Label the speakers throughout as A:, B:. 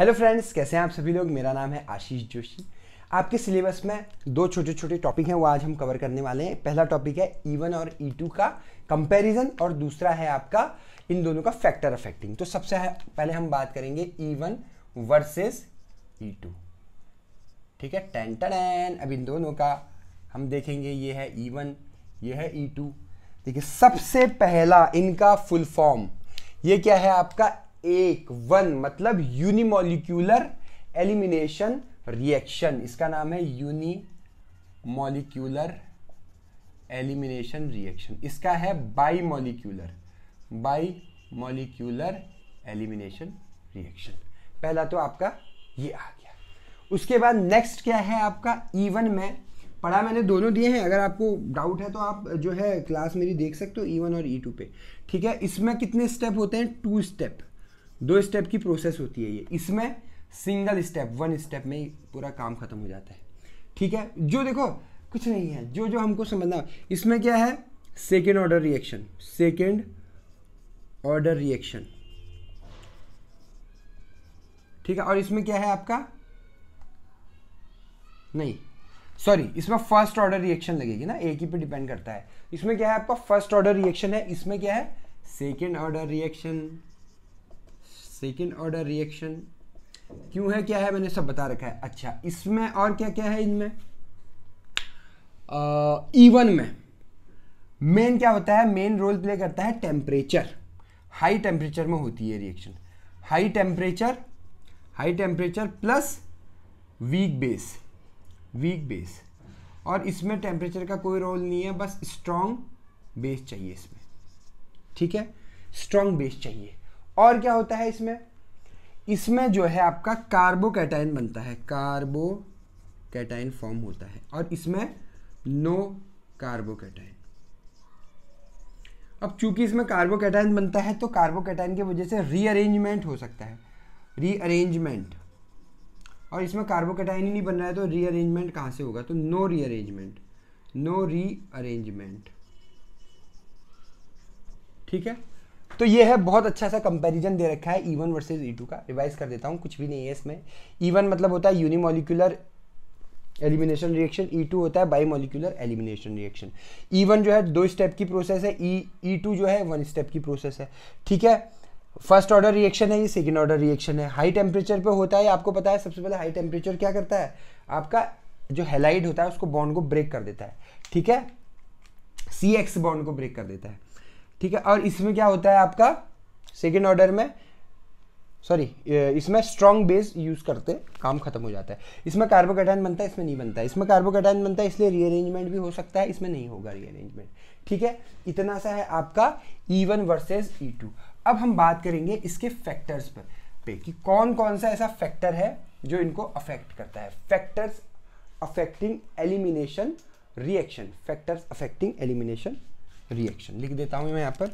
A: hello friends कैसे हैं आप सभी लोग मेरा नाम है आशीष जोशी आपके सिलेबस में दो छोटे छोटे टॉपिक हैं वो आज हम कवर करने वाले हैं पहला टॉपिक है ई e वन और ई e टू का कंपैरिजन और दूसरा है आपका इन दोनों का फैक्टर अफेक्टिंग तो सबसे पहले हम बात करेंगे E one versus E two ठीक है टेन टेन अब इन दोनों का हम देखेंगे ये है ई e वन ये है ई टू देखिए सबसे पहला इनका फुल फॉर्म ये क्या है आपका एक वन मतलब यूनिमोलिक्यूलर एलिमिनेशन रिएक्शन इसका नाम है यूनिमोलिक्यूलर एलिमिनेशन रिएक्शन इसका है बाईमोलिक्यूलर बाईमोलिक्यूलर एलिमिनेशन रिएक्शन पहला तो आपका ये आ गया उसके बाद नेक्स्ट क्या है आपका ईवन e में पढ़ा मैंने दोनों दिए हैं अगर आपको डाउट है तो आप जो है क्लास मेरी देख सकते हो ई e वन और ई e टू पे ठीक है इसमें कितने स्टेप होते हैं टू स्टेप दो स्टेप की प्रोसेस होती है ये इसमें सिंगल स्टेप वन स्टेप में ही पूरा काम खत्म हो जाता है ठीक है जो देखो कुछ नहीं है जो जो हमको समझना इसमें क्या है second order reaction second order reaction ठीक है और इसमें क्या है आपका नहीं सॉरी इसमें फर्स्ट ऑर्डर रिएक्शन लगेगी ना एक ही पे डिपेंड करता है इसमें क्या है आपका फर्स्ट ऑर्डर रिएक्शन है इसमें क्या है second order reaction second order reaction क्यों है क्या है मैंने सब बता रखा है अच्छा इसमें और क्या क्या है इनमें इवन uh, e में मेन क्या होता है मेन रोल प्ले करता है टेम्परेचर हाई टेम्परेचर में होती है reaction high temperature high temperature plus weak base weak base और इसमें टेम्परेचर का कोई रोल नहीं है बस स्ट्रांग बेस चाहिए इसमें ठीक है स्ट्रांग बेस चाहिए और क्या होता है इसमें इसमें जो है आपका कार्बोकैटाइन बनता है कार्बोकैटाइन फॉर्म होता है और इसमें नो कार्बोकैटाइन अब चूंकि इसमें कार्बोकैटाइन बनता है तो कार्बोकैटाइन की वजह से रीअरेंजमेंट हो सकता है रीअरेंजमेंट और इसमें कार्बोकैटाइन ही नहीं बन रहा है तो रीअरेंजमेंट कहां से होगा तो नो रीअरेंजमेंट नो रीअरेंजमेंट ठीक है तो ये है बहुत अच्छा सा कंपैरिजन दे रखा है ईवन वर्सेज ई टू का रिवाइज कर देता हूँ कुछ भी नहीं है इसमें ईवन e मतलब होता है unimolecular elimination reaction E two होता है बाईमोलिकुलर एलिमिनेशन रिएक्शन ई जो है दो स्टेप की प्रोसेस है ई ई टू जो है वन स्टेप की प्रोसेस है ठीक है फर्स्ट ऑर्डर रिएक्शन है ये सेकेंड ऑर्डर रिएक्शन है हाई टेम्परेचर पे होता है आपको पता है सबसे पहले हाई टेम्परेचर क्या करता है आपका जो हेलाइड होता है उसको बॉन्ड को ब्रेक कर देता है ठीक है सी एक्स बॉन्ड को ब्रेक कर देता है ठीक है और इसमें क्या होता है आपका सेकेंड ऑर्डर में सॉरी इसमें स्ट्रॉन्ग बेस यूज करते काम खत्म हो जाता है इसमें कार्बोकेटाइन बनता है इसमें नहीं बनता है इसमें कार्बोकेटाइन बनता है इसलिए रीअरेंजमेंट भी हो सकता है इसमें नहीं होगा रीअरेंजमेंट ठीक है इतना सा है आपका E one versus E two अब हम बात करेंगे इसके फैक्टर्स पर पे कि कौन कौन सा ऐसा फैक्टर है जो इनको अफेक्ट करता है factors affecting elimination reaction factors affecting elimination reaction लिख देता हूं मैं यहाँ पर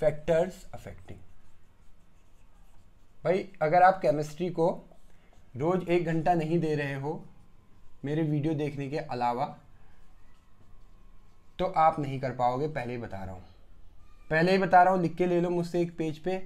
A: फैक्टर्स अफेक्टिंग भाई अगर आप केमिस्ट्री को रोज़ एक घंटा नहीं दे रहे हो मेरे वीडियो देखने के अलावा तो आप नहीं कर पाओगे पहले ही बता रहा हूँ पहले ही बता रहा हूँ लिख के ले लो मुझसे एक पेज पे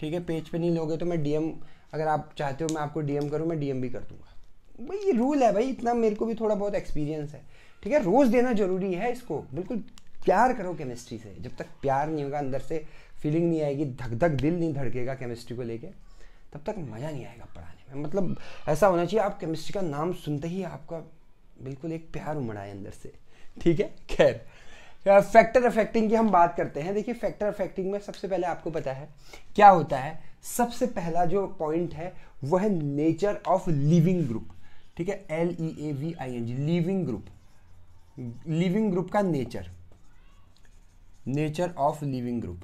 A: ठीक है पेज पे नहीं लोगे तो मैं डीएम अगर आप चाहते हो मैं आपको डीएम करूँ मैं डीएम भी कर दूँगा भाई ये रूल है भाई इतना मेरे को भी थोड़ा बहुत एक्सपीरियंस है ठीक है रोज़ देना ज़रूरी है इसको बिल्कुल प्यार करो केमिस्ट्री से जब तक प्यार नहीं होगा अंदर से फीलिंग नहीं आएगी धक धक दिल नहीं धड़केगा केमिस्ट्री को लेके तब तक मज़ा नहीं आएगा पढ़ाने में मतलब ऐसा होना चाहिए आप केमिस्ट्री का नाम सुनते ही आपका बिल्कुल एक प्यार उमड़ा है अंदर से ठीक है खैर फैक्टर अफेक्टिंग की हम बात करते हैं देखिए फैक्टर अफेक्टिंग में सबसे पहले आपको पता है क्या होता है सबसे पहला जो पॉइंट है वह है नेचर ऑफ लिविंग ग्रुप ठीक है L E A V I N G living group living group का nature nature of living group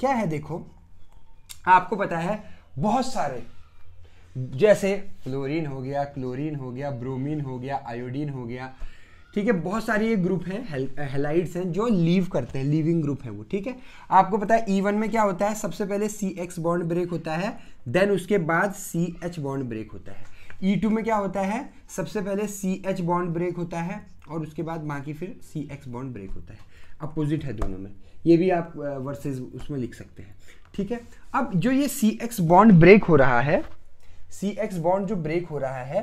A: क्या है देखो आपको पता है बहुत सारे जैसे फ्लोरीन हो गया क्लोरीन हो गया ब्रोमीन हो गया आयोडीन हो गया ठीक है बहुत सारे ये ग्रुप हैं हेलाइड्स हैं जो लीव करते हैं लीविंग ग्रुप है वो ठीक है आपको पता है ई e वन में क्या होता है सबसे पहले सी एक्स बॉन्ड ब्रेक होता है देन उसके बाद सी एच बॉन्ड ब्रेक होता है ई e टू में क्या होता है सबसे पहले सी एच बॉन्ड ब्रेक होता है और उसके बाद बाकी फिर सी एक्स बॉन्ड ब्रेक होता है अपोजिट है दोनों में ये भी आप वर्सेज उसमें लिख सकते हैं ठीक है अब जो ये सी एक्स बॉन्ड ब्रेक हो रहा है सी एक्स बॉन्ड जो ब्रेक हो रहा है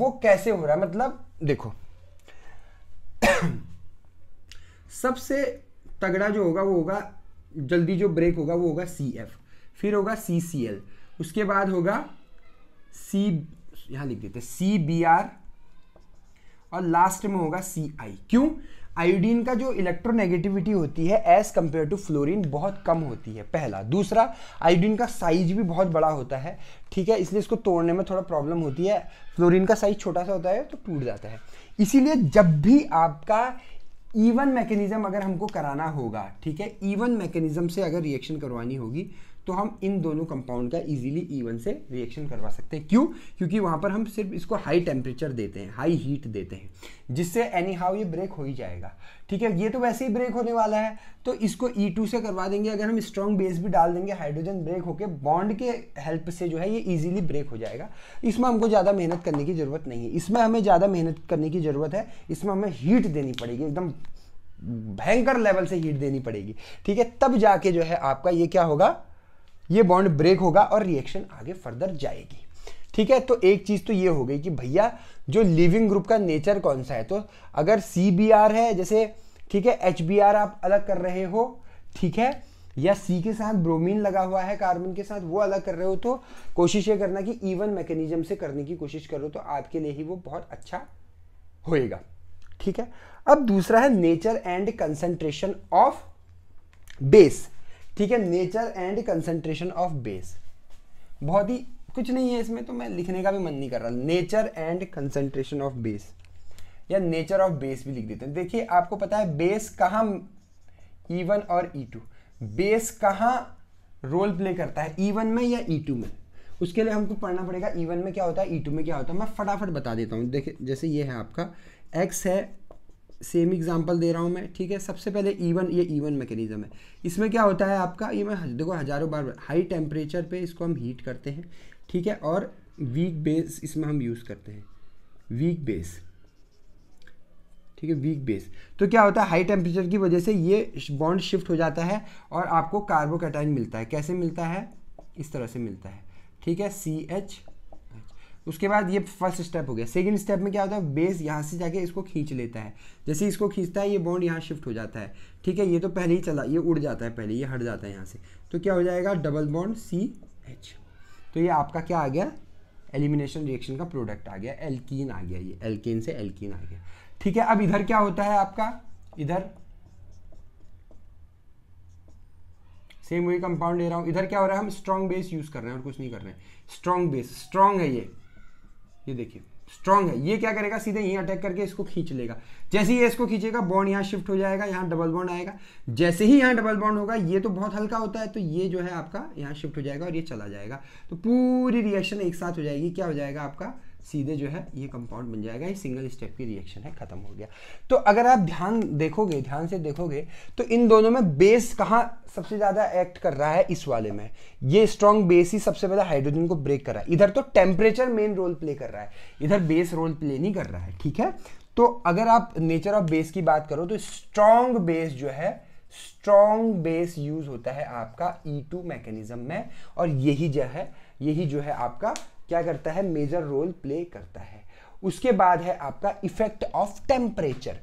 A: वो कैसे हो रहा है मतलब देखो सबसे तगड़ा जो होगा वो होगा जल्दी जो ब्रेक होगा वो होगा सी एफ फिर होगा सी सी एल उसके बाद होगा सी यहां लिख देते सी बी आर और लास्ट में होगा सी आई क्यों आयोडीन का जो इलेक्ट्रोनेगेटिविटी होती है एज कंपेयर टू फ्लोरीन बहुत कम होती है पहला दूसरा आयोडीन का साइज भी बहुत बड़ा होता है ठीक है इसलिए इसको तोड़ने में थोड़ा प्रॉब्लम होती है फ्लोरीन का साइज छोटा सा होता है तो टूट जाता है इसीलिए जब भी आपका ईवन e मैकेनिज्म अगर हमको कराना होगा ठीक है ईवन e मैकेनिज्म से अगर रिएक्शन करवानी होगी तो हम इन दोनों कंपाउंड का इजीली ई e से रिएक्शन करवा सकते हैं क्यों क्योंकि वहां पर हम सिर्फ इसको हाई टेम्परेचर देते हैं हाई हीट देते हैं जिससे एनी हाउ ये ब्रेक हो ही जाएगा ठीक है ये तो वैसे ही ब्रेक होने वाला है तो इसको ई e से करवा देंगे अगर हम स्ट्रॉन्ग बेस भी डाल देंगे हाइड्रोजन ब्रेक होकर बॉन्ड के हेल्प से जो है ये ईजिली ब्रेक हो जाएगा इसमें हमको ज़्यादा मेहनत करने की ज़रूरत नहीं है इसमें हमें ज़्यादा मेहनत करने की ज़रूरत है इसमें हमें हीट देनी पड़ेगी एकदम भयंकर लेवल से हीट देनी पड़ेगी ठीक है तब जाके जो है आपका ये क्या होगा ये बॉन्ड ब्रेक होगा और रिएक्शन आगे फर्दर जाएगी ठीक है तो एक चीज़ तो ये हो गई कि भैया जो लिविंग ग्रुप का नेचर कौन सा है तो अगर सी बी आर है जैसे ठीक है एच बी आर आप अलग कर रहे हो ठीक है या सी के साथ ब्रोमीन लगा हुआ है कार्बन के साथ वो अलग कर रहे हो तो कोशिश ये करना कि इवन मैकेनिज्म से करने की कोशिश करो तो आपके लिए ही वो बहुत अच्छा होएगा ठीक है अब दूसरा है nature and concentration of base ठीक है nature and concentration of base बहुत ही कुछ नहीं है इसमें तो मैं लिखने का भी मन नहीं कर रहा nature and concentration of base या नेचर ऑफ बेस भी लिख देते हैं देखिए आपको पता है बेस कहाँ ई e वन और ई टू बेस कहाँ रोल प्ले करता है ई e वन में या ई e टू में उसके लिए हमको पढ़ना पड़ेगा ई वन में क्या होता है ई टू में क्या होता है मैं फटाफट बता देता हूँ देखिए जैसे ये है आपका एक्स है सेम एग्जांपल दे रहा हूँ मैं ठीक है सबसे पहले ईवन e ये ईवन e मैकेनिज्म है इसमें क्या होता है आपका ये मैं देखो हज़ारों बार हाई टेम्परेचर पे इसको हम हीट करते हैं ठीक है और वीक बेस इसमें हम यूज़ करते हैं वीक बेस ठीक है वीक बेस तो क्या होता है हाई टेम्परेचर की वजह से ये बॉन्ड शिफ्ट हो जाता है और आपको कार्बोकैटाइन मिलता है कैसे मिलता है इस तरह से मिलता है ठीक है सी एच उसके बाद ये फर्स्ट स्टेप हो गया सेकेंड स्टेप में क्या होता है बेस यहाँ से जाके इसको खींच लेता है जैसे इसको खींचता है ये बॉन्ड यहाँ शिफ्ट हो जाता है ठीक है ये तो पहले ही चला ये उड़ जाता है पहले ये हट जाता है यहाँ से तो क्या हो जाएगा डबल बॉन्ड सी एच तो ये आपका क्या आ गया एलिमिनेशन रिएक्शन का प्रोडक्ट आ गया एल्कीन आ गया ये एल्कीन से एल्कीन आ गया ठीक है अब इधर क्या होता है आपका इधर सेम वही कंपाउंड ले रहा हूँ इधर क्या हो रहा है हम स्ट्रॉन्ग बेस यूज़ कर रहे हैं और कुछ नहीं कर रहे हैं स्ट्रॉन्ग बेस स्ट्रॉन्ग है ये ये देखिए स्ट्रॉन्ग है ये क्या करेगा सीधे यहीं अटैक करके इसको खींच लेगा जैसे ही इसको खींचेगा बॉन्ड यहाँ शिफ्ट हो जाएगा यहाँ डबल बॉन्ड आएगा जैसे ही यहाँ डबल बॉन्ड होगा ये तो बहुत हल्का होता है तो ये जो है आपका यहाँ शिफ्ट हो जाएगा और ये चला जाएगा तो पूरी रिएक्शन एक साथ हो जाएगी क्या हो जाएगा आपका सीधे जो है ये कंपाउंड बन जाएगा ये सिंगल स्टेप की रिएक्शन है खत्म हो गया तो अगर आप ध्यान देखोगे ध्यान से देखोगे तो इन दोनों में बेस कहाँ सबसे ज़्यादा एक्ट कर रहा है इस वाले में ये स्ट्रॉन्ग बेस ही सबसे पहले हाइड्रोजन को ब्रेक कर रहा है इधर तो टेम्परेचर मेन रोल प्ले कर रहा है इधर बेस रोल प्ले नहीं कर रहा है ठीक है तो अगर आप नेचर ऑफ बेस की बात करो तो स्ट्रॉन्ग बेस जो है स्ट्रॉन्ग बेस यूज होता है आपका ई टू मैकेनिज्म में और यही जो है यही जो है आपका क्या करता है मेजर रोल प्ले करता है उसके बाद है आपका इफेक्ट ऑफ टेम्परेचर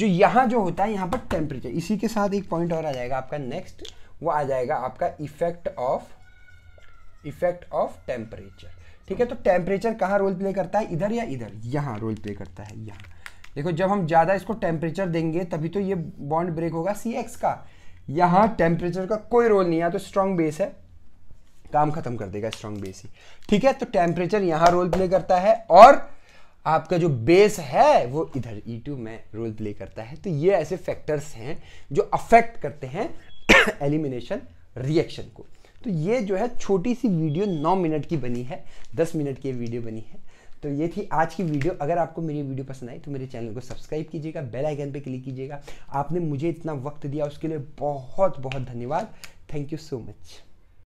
A: जो यहां जो होता है यहां पर टेम्परेचर इसी के साथ एक पॉइंट और आ जाएगा आपका नेक्स्ट वो आ जाएगा आपका effect of effect of temperature ठीक है तो टेम्परेचर कहाँ रोल प्ले करता है इधर या इधर यहाँ रोल प्ले करता है यहाँ देखो जब हम ज़्यादा इसको टेम्परेचर देंगे तभी तो ये बॉन्ड ब्रेक होगा सी एक्स का यहाँ टेम्परेचर का कोई रोल नहीं है तो स्ट्रॉन्ग बेस है काम खत्म कर देगा स्ट्रॉन्ग बेस ही ठीक है तो टेम्परेचर यहाँ रोल प्ले करता है और आपका जो बेस है वो इधर ई e टू में रोल प्ले करता है तो ये ऐसे फैक्टर्स हैं जो अफेक्ट करते हैं एलिमिनेशन रिएक्शन को तो ये जो है छोटी सी वीडियो नौ मिनट की बनी है दस मिनट की वीडियो बनी है तो ये थी आज की वीडियो अगर आपको मेरी वीडियो पसंद आई तो मेरे चैनल को सब्सक्राइब कीजिएगा बेल आइकन पे क्लिक कीजिएगा आपने मुझे इतना वक्त दिया उसके लिए बहुत बहुत धन्यवाद थैंक यू सो मच